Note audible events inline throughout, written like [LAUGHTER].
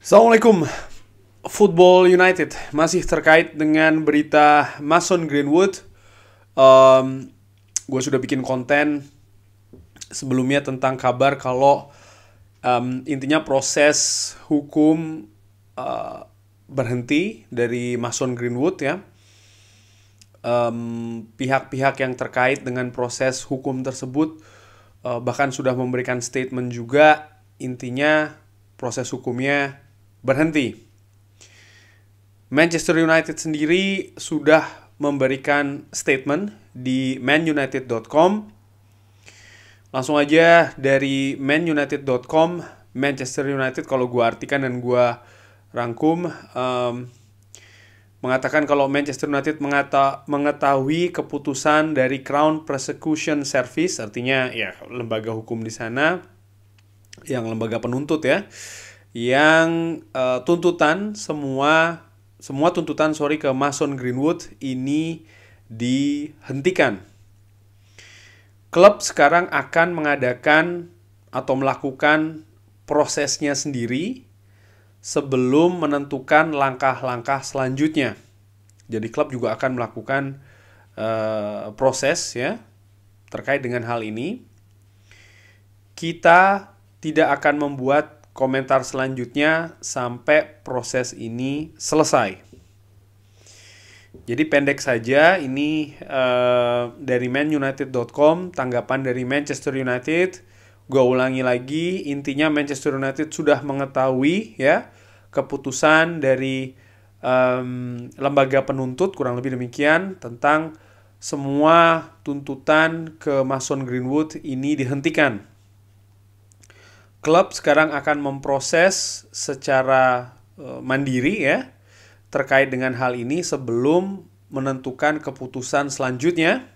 Assalamualaikum. Football United masih terkait dengan berita Mason Greenwood. Um, gue sudah bikin konten sebelumnya tentang kabar kalau um, intinya proses hukum uh, berhenti dari Mason Greenwood ya. pihak-pihak um, yang terkait dengan proses hukum tersebut uh, bahkan sudah memberikan statement juga intinya proses hukumnya berhenti. Manchester United sendiri sudah memberikan statement di manunited.com. Langsung aja dari manunited.com, Manchester United kalau gue artikan dan gue rangkum, um, mengatakan kalau Manchester United mengata mengetahui keputusan dari Crown Prosecution Service, artinya ya lembaga hukum di sana, yang lembaga penuntut ya, yang uh, tuntutan semua semua tuntutan sorry ke Mason Greenwood ini dihentikan. Klub sekarang akan mengadakan atau melakukan prosesnya sendiri sebelum menentukan langkah-langkah selanjutnya. Jadi klub juga akan melakukan uh, proses ya terkait dengan hal ini. Kita tidak akan membuat komentar selanjutnya sampai proses ini selesai. Jadi pendek saja ini uh, dari manunited.com tanggapan dari Manchester United. Gua ulangi lagi, intinya Manchester United sudah mengetahui ya keputusan dari um, lembaga penuntut kurang lebih demikian tentang semua tuntutan ke Mason Greenwood ini dihentikan klub sekarang akan memproses secara e, mandiri ya terkait dengan hal ini sebelum menentukan keputusan selanjutnya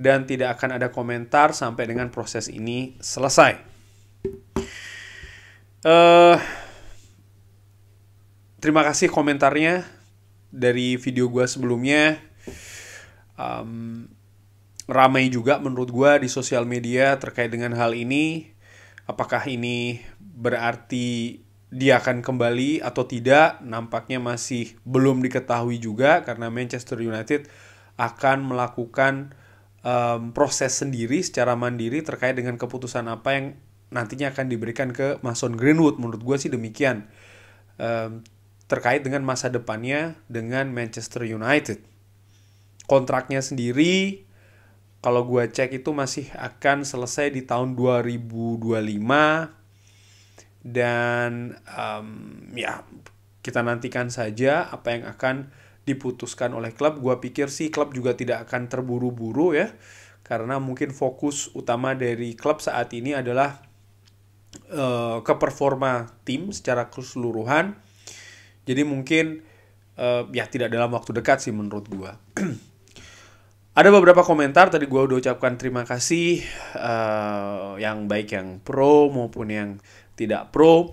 dan tidak akan ada komentar sampai dengan proses ini selesai. Uh, terima kasih komentarnya dari video gue sebelumnya. Um, ramai juga menurut gue di sosial media terkait dengan hal ini apakah ini berarti dia akan kembali atau tidak nampaknya masih belum diketahui juga karena Manchester United akan melakukan um, proses sendiri secara mandiri terkait dengan keputusan apa yang nantinya akan diberikan ke Mason Greenwood menurut gue sih demikian um, terkait dengan masa depannya dengan Manchester United kontraknya sendiri kalau gua cek itu masih akan selesai di tahun 2025 dan um, ya kita nantikan saja apa yang akan diputuskan oleh klub. Gua pikir sih klub juga tidak akan terburu-buru ya. Karena mungkin fokus utama dari klub saat ini adalah uh, eh, ke performa tim secara keseluruhan. Jadi mungkin uh, ya tidak dalam waktu dekat sih menurut gua. [CLEARS THROAT] Ada beberapa komentar tadi gue udah ucapkan terima kasih uh, yang baik yang pro maupun yang tidak pro.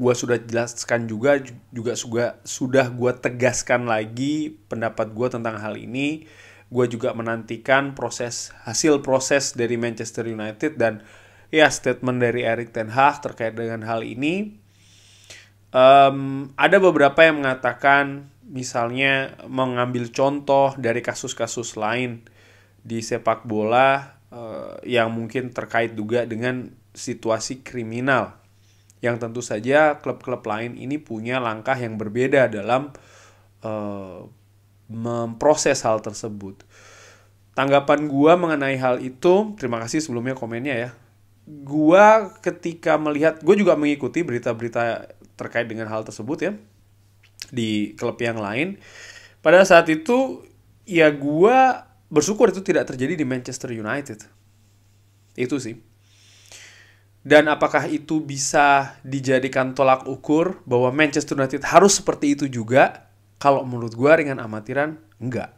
Gue sudah jelaskan juga juga juga sudah gue tegaskan lagi pendapat gue tentang hal ini. Gue juga menantikan proses hasil proses dari Manchester United dan ya statement dari Erik Ten Hag terkait dengan hal ini. Um, ada beberapa yang mengatakan misalnya mengambil contoh dari kasus-kasus lain di sepak bola eh, yang mungkin terkait juga dengan situasi kriminal yang tentu saja klub-klub lain ini punya langkah yang berbeda dalam uh, memproses hal tersebut. Tanggapan gua mengenai hal itu, terima kasih sebelumnya komennya ya. Gua ketika melihat, gue juga mengikuti berita-berita terkait dengan hal tersebut ya di klub yang lain. Pada saat itu ya gue bersyukur itu tidak terjadi di Manchester United. Itu sih. Dan apakah itu bisa dijadikan tolak ukur bahwa Manchester United harus seperti itu juga? Kalau menurut gue ringan amatiran, enggak.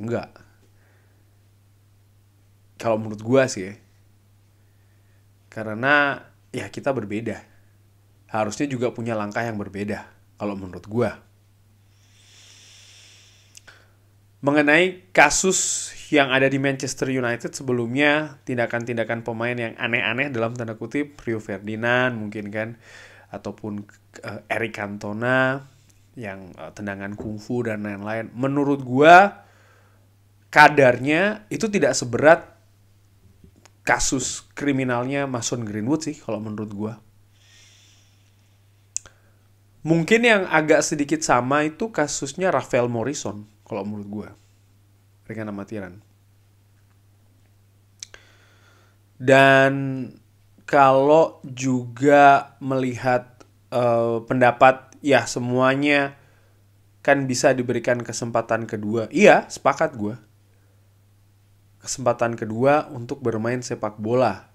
Enggak. Kalau menurut gue sih ya. Karena ya kita berbeda. Harusnya juga punya langkah yang berbeda kalau menurut gue. Mengenai kasus yang ada di Manchester United sebelumnya, tindakan-tindakan pemain yang aneh-aneh dalam tanda kutip, Rio Ferdinand mungkin kan, ataupun uh, Eric Cantona yang uh, tendangan kungfu dan lain-lain. Menurut gue, kadarnya itu tidak seberat kasus kriminalnya Mason Greenwood sih kalau menurut gue Mungkin yang agak sedikit sama itu kasusnya Rafael Morrison kalau menurut gue. Ringan amatiran. Dan kalau juga melihat uh, pendapat ya semuanya kan bisa diberikan kesempatan kedua. Iya, sepakat gue. Kesempatan kedua untuk bermain sepak bola.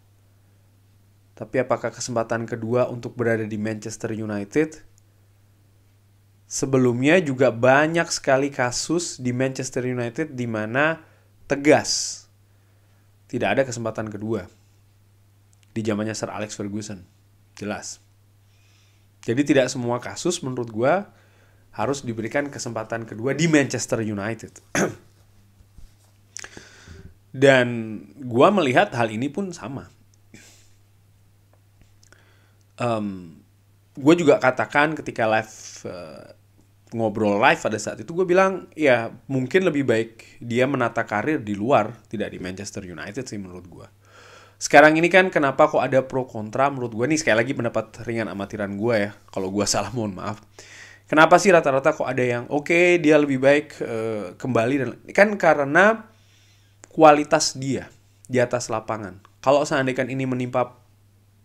Tapi apakah kesempatan kedua untuk berada di Manchester United? sebelumnya juga banyak sekali kasus di Manchester United di mana tegas tidak ada kesempatan kedua di zamannya Sir Alex Ferguson. Jelas. Jadi tidak semua kasus menurut gua harus diberikan kesempatan kedua di Manchester United. [CLEARS THROAT] Dan gua melihat hal ini pun sama. Um, gue juga katakan ketika live eh, ngobrol live pada saat itu gue bilang ya mungkin lebih baik dia menata karir di luar tidak di Manchester United sih menurut gue sekarang ini kan kenapa kok ada pro kontra menurut gue nih sekali lagi pendapat ringan amatiran gue ya kalau gue [LAUGHS] salah mohon maaf kenapa sih rata-rata kok ada yang oke okay, dia lebih baik uh, kembali dan kan karena kualitas dia di atas lapangan kalau seandainya ini menimpa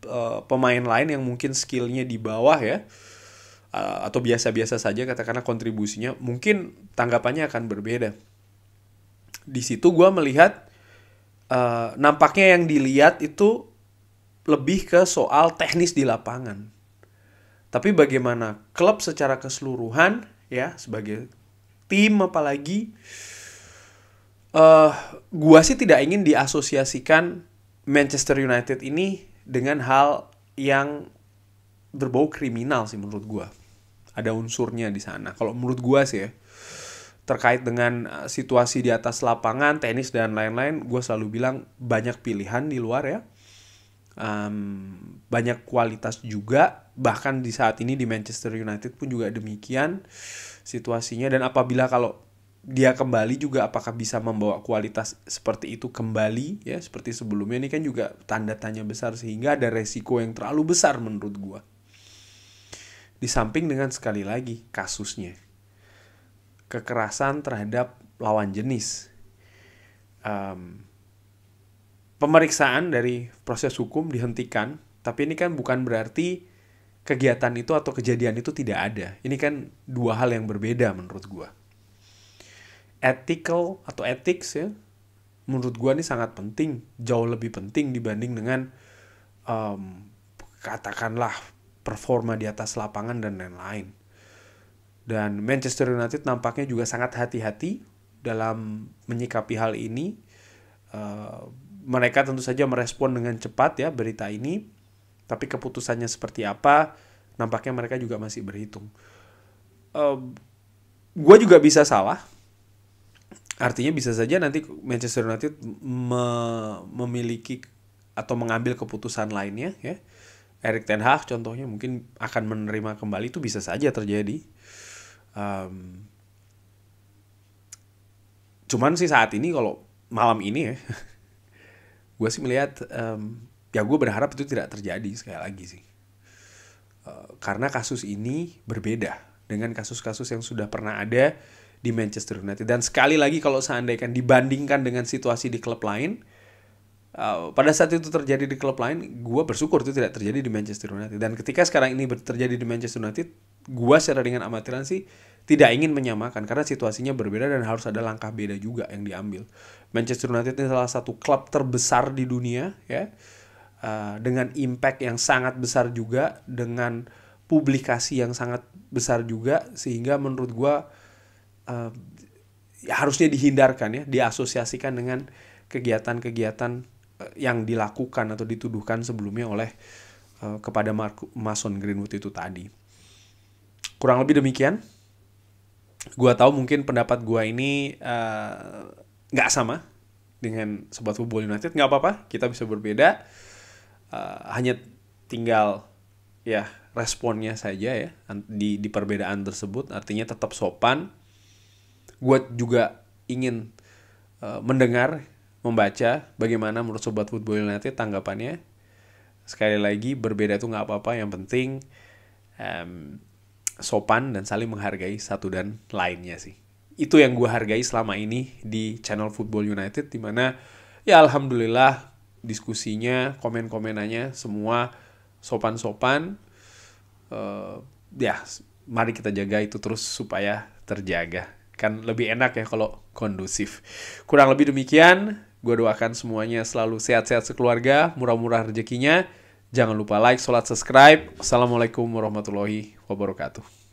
uh, pemain lain yang mungkin skillnya di bawah ya Eh, atau biasa-biasa saja katakanlah kontribusinya mungkin tanggapannya akan berbeda di situ gue melihat uh, nampaknya yang dilihat itu lebih ke soal teknis di lapangan tapi bagaimana klub secara keseluruhan ya sebagai tim apalagi uh, eh, gue sih tidak ingin diasosiasikan Manchester United ini dengan hal yang berbau kriminal sih menurut gue ada unsurnya di sana. Kalau menurut gua sih ya, terkait dengan eh, situasi di atas lapangan, tenis dan lain-lain, gua selalu bilang banyak pilihan di luar ya. Um, banyak kualitas juga bahkan di saat ini di Manchester United pun juga demikian situasinya dan apabila kalau dia kembali juga apakah bisa membawa kualitas seperti itu kembali ya seperti sebelumnya ini kan juga tanda tanya besar sehingga ada resiko yang terlalu besar menurut gua. Di samping dengan sekali lagi kasusnya. Kekerasan terhadap lawan jenis. Um, pemeriksaan dari proses hukum dihentikan, tapi ini kan bukan berarti kegiatan itu atau kejadian itu tidak ada. Ini kan dua hal yang berbeda menurut gue. Ethical atau ethics ya, menurut gue ini sangat penting, jauh lebih penting dibanding dengan um, katakanlah performa di atas lapangan dan lain-lain. Dan Manchester United nampaknya juga sangat hati-hati dalam menyikapi hal ini. Uh, mereka tentu saja merespon dengan cepat ya berita ini, tapi keputusannya seperti apa nampaknya mereka juga masih berhitung. Uh, eh, Gue juga bisa salah, artinya bisa saja nanti Manchester United me memiliki atau mengambil keputusan lainnya ya Erik Ten Hag contohnya mungkin akan menerima kembali itu bisa saja terjadi. Um, cuman sih saat ini kalau malam ini ya, [LAUGHS] gue sih melihat um, ya gue berharap itu tidak terjadi sekali lagi sih. Uh, karena kasus ini berbeda dengan kasus-kasus yang sudah pernah ada di Manchester United. Dan sekali lagi kalau seandainya dibandingkan dengan situasi di klub lain, Eh, pada saat itu terjadi di klub lain, gue bersyukur itu tidak terjadi di Manchester United. Dan ketika sekarang ini terjadi di Manchester United, gue secara dengan amatiran sih tidak ingin menyamakan karena situasinya berbeda dan harus ada langkah beda juga yang diambil. Manchester United ini salah satu klub terbesar di dunia, ya, uh, dengan impact yang sangat besar juga, dengan publikasi yang sangat besar juga, sehingga menurut gue uh, ya harusnya dihindarkan ya, diasosiasikan dengan kegiatan-kegiatan Eh, yang dilakukan atau dituduhkan sebelumnya oleh uh, kepada Mason Greenwood itu tadi. Kurang lebih demikian. Gua tahu mungkin pendapat gua ini eh, nggak uh, sama dengan sobat football United, nggak apa-apa, kita bisa berbeda. Uh, hanya tinggal ya responnya saja ya di di perbedaan tersebut, artinya tetap sopan. Gua juga ingin uh, mendengar membaca bagaimana menurut sobat football United tanggapannya. Sekali lagi berbeda itu nggak apa-apa, yang penting um, sopan dan saling menghargai satu dan lainnya sih. Itu yang gue hargai selama ini di channel Football United, dimana ya alhamdulillah diskusinya, komen-komenannya semua sopan-sopan. Uh, ya, mari kita jaga itu terus supaya terjaga. Kan lebih enak ya kalau kondusif. Kurang lebih demikian. Gue doakan semuanya selalu sehat-sehat sekeluarga, murah-murah rezekinya. Jangan lupa like, sholat, subscribe. Assalamualaikum warahmatullahi wabarakatuh.